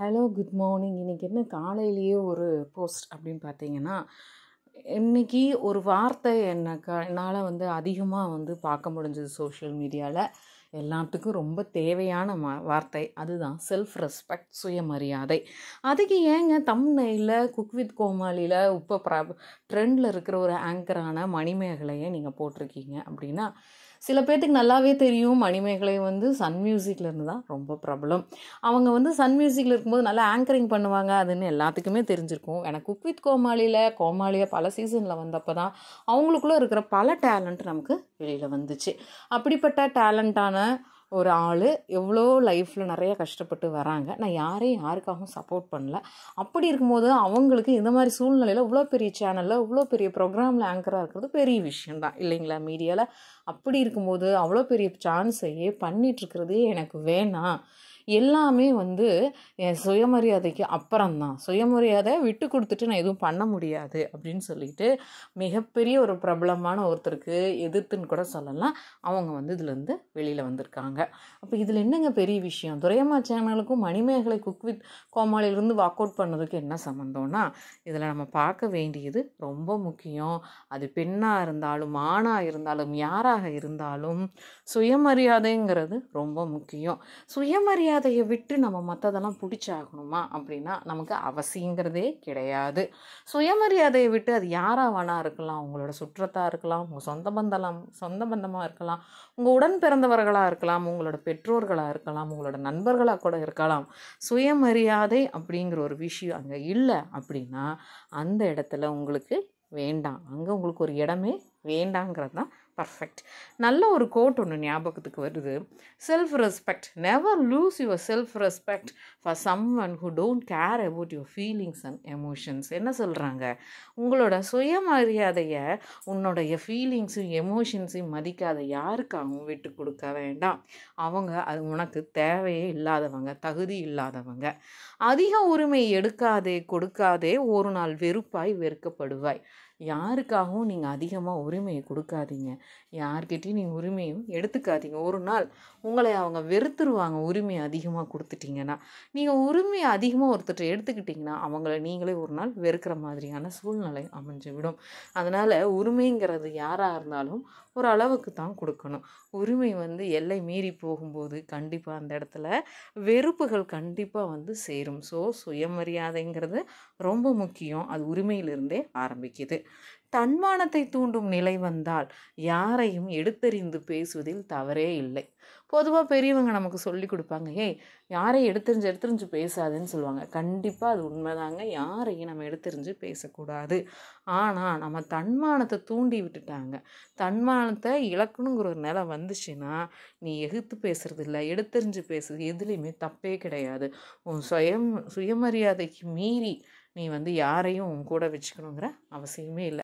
hello good morning இன்றைக்கி என்ன காலையிலேயே ஒரு போஸ்ட் அப்படின்னு பார்த்தீங்கன்னா இன்றைக்கி ஒரு வார்த்தை என்ன என்னால் வந்து அதிகமாக வந்து பார்க்க முடிஞ்சது சோஷியல் மீடியாவில் எல்லாத்துக்கும் ரொம்ப தேவையான வார்த்தை அதுதான் செல்ஃப் ரெஸ்பெக்ட் சுயமரியாதை அதுக்கு ஏங்க தம்னையில் குக் வித் கோமாளியில் இப்போ ப்ரா ட்ரெண்டில் இருக்கிற ஒரு ஆங்கரான மணிமேகலையை நீங்கள் போட்டிருக்கீங்க அப்படின்னா சில பேர்த்துக்கு நல்லாவே தெரியும் மணிமேகலை வந்து சன் மியூசிக்கில் இருந்து தான் ரொம்ப பிரபலம் அவங்க வந்து சன் மியூசிக்கில் இருக்கும்போது நல்லா ஆங்கரிங் பண்ணுவாங்க அதுன்னு எல்லாத்துக்குமே தெரிஞ்சிருக்கும் எனக்கு குக் வித் கோமாளியில் கோமாளியாக பல சீசனில் வந்தப்போ தான் அவங்களுக்குள்ளே இருக்கிற பல டேலண்ட் நமக்கு வெளியில் வந்துச்சு அப்படிப்பட்ட டேலண்ட்டான ஒரு ஆள் எவ்வளோ லைஃப்பில் நிறைய கஷ்டப்பட்டு வராங்க நான் யாரையும் யாருக்காகவும் சப்போர்ட் பண்ணல அப்படி இருக்கும்போது அவங்களுக்கு இந்த மாதிரி சூழ்நிலையில் இவ்வளோ பெரிய சேனலில் இவ்வளோ பெரிய ப்ரோக்ராமில் ஆங்கராக இருக்கிறது பெரிய விஷயந்தான் இல்லைங்களா மீடியாவில் அப்படி இருக்கும்போது அவ்வளோ பெரிய சான்ஸையே பண்ணிகிட்ருக்கிறதே எனக்கு வேணாம் எல்லாமே வந்து என் சுயமரியாதைக்கு அப்புறம்தான் சுயமரியாதை விட்டு கொடுத்துட்டு நான் எதுவும் பண்ண முடியாது அப்படின்னு சொல்லிட்டு மிகப்பெரிய ஒரு பிரபலமான ஒருத்தருக்கு எதிர்த்துன்னு கூட சொல்லலாம் அவங்க வந்து இதுலேருந்து வெளியில் வந்திருக்காங்க சொல்கிறாங்க அப்போ இதில் என்னங்க பெரிய விஷயம் துரையம்மா சேனலுக்கும் மணிமேகலை குக் வித் கோமாளிலிருந்து வாக் அவுட் பண்ணதுக்கு என்ன சம்மந்தம்னா இதில் நம்ம பார்க்க வேண்டியது ரொம்ப முக்கியம் அது பெண்ணாக இருந்தாலும் ஆணாக இருந்தாலும் யாராக இருந்தாலும் சுயமரியாதைங்கிறது ரொம்ப முக்கியம் சுயமரியாதையை விட்டு நம்ம மற்றதெல்லாம் பிடிச்சாகணுமா அப்படின்னா நமக்கு அவசியங்கிறதே கிடையாது சுயமரியாதையை விட்டு அது யாராக வேணா இருக்கலாம் உங்களோட சுற்றத்தாக இருக்கலாம் உங்கள் சொந்த பந்தலாம் சொந்த பந்தமாக இருக்கலாம் உங்கள் உடன் பிறந்தவர்களாக இருக்கலாம் உங்களோட பெற்றோர்களாக இருக்கலாம் உங்களோட நண்பர்களாக கூட இருக்கலாம் சுயமரியாதை அப்படிங்கிற ஒரு விஷயம் அங்கே இல்லை அப்படின்னா அந்த இடத்துல உங்களுக்கு வேண்டாம் அங்கே உங்களுக்கு ஒரு இடமே வேண்டாங்கிறது தான் பர்ஃபெக்ட் நல்ல ஒரு கோட் ஒன்று ஞாபகத்துக்கு வருது self respect never lose your self respect for someone who don't care about your feelings and emotions என்ன சொல்கிறாங்க உங்களோட சுயமரியாதையை உன்னுடைய ஃபீலிங்ஸும் எமோஷன்ஸையும் மதிக்காத யாருக்காகவும் விட்டு கொடுக்க வேண்டாம் அவங்க அது உனக்கு தேவையே இல்லாதவங்க தகுதி இல்லாதவங்க அதிக உரிமை எடுக்காதே கொடுக்காதே ஒரு நாள் வெறுப்பாய் வெறுக்கப்படுவாய் யாருக்காகவும் நீங்கள் அதிகமாக உரிமையை கொடுக்காதீங்க யார்கிட்டையும் நீங்கள் உரிமையும் எடுத்துக்காதீங்க ஒரு நாள் உங்களை அவங்க வெறுத்துருவாங்க உரிமையை அதிகமாக கொடுத்துட்டிங்கன்னா நீங்கள் உரிமையை அதிகமாக ஒருத்தர் எடுத்துக்கிட்டிங்கன்னா அவங்கள நீங்களே ஒரு நாள் வெறுக்கிற மாதிரியான சூழ்நிலை அமைஞ்சு விடும் அதனால் உரிமைங்கிறது யாராக இருந்தாலும் ஒரு அளவுக்கு தான் கொடுக்கணும் உரிமை வந்து எல்லை மீறி போகும்போது கண்டிப்பாக அந்த இடத்துல வெறுப்புகள் கண்டிப்பாக வந்து சேரும் ஸோ சுயமரியாதைங்கிறது ரொம்ப முக்கியம் அது உரிமையிலிருந்தே ஆரம்பிக்குது தன்மானத்தை தூண்டும் நிலை வந்தால் யாரையும் எடுத்தறிந்து பேசுவதில் தவறே இல்லை பொதுவாக பெரியவங்க நமக்கு சொல்லி கொடுப்பாங்க ஏய் யாரையும் எடுத்தறிஞ்சு எடுத்தறிஞ்சு பேசாதுன்னு சொல்லுவாங்க கண்டிப்பாக அது உண்மைதாங்க யாரையும் நம்ம எடுத்தறிஞ்சு பேசக்கூடாது ஆனால் நம்ம தன்மானத்தை தூண்டி விட்டுட்டாங்க தன்மானத்தை இழக்கணுங்கிற ஒரு நிலை வந்துச்சுன்னா நீ எகுத்து பேசுறது இல்லை எடுத்தறிஞ்சு பேசுறது எதுலேயுமே தப்பே கிடையாது உன் சுயம் சுயமரியாதைக்கு மீறி நீ வந்து யாரையும் உன் கூட வச்சுக்கணுங்கிற அவசியமே இல்லை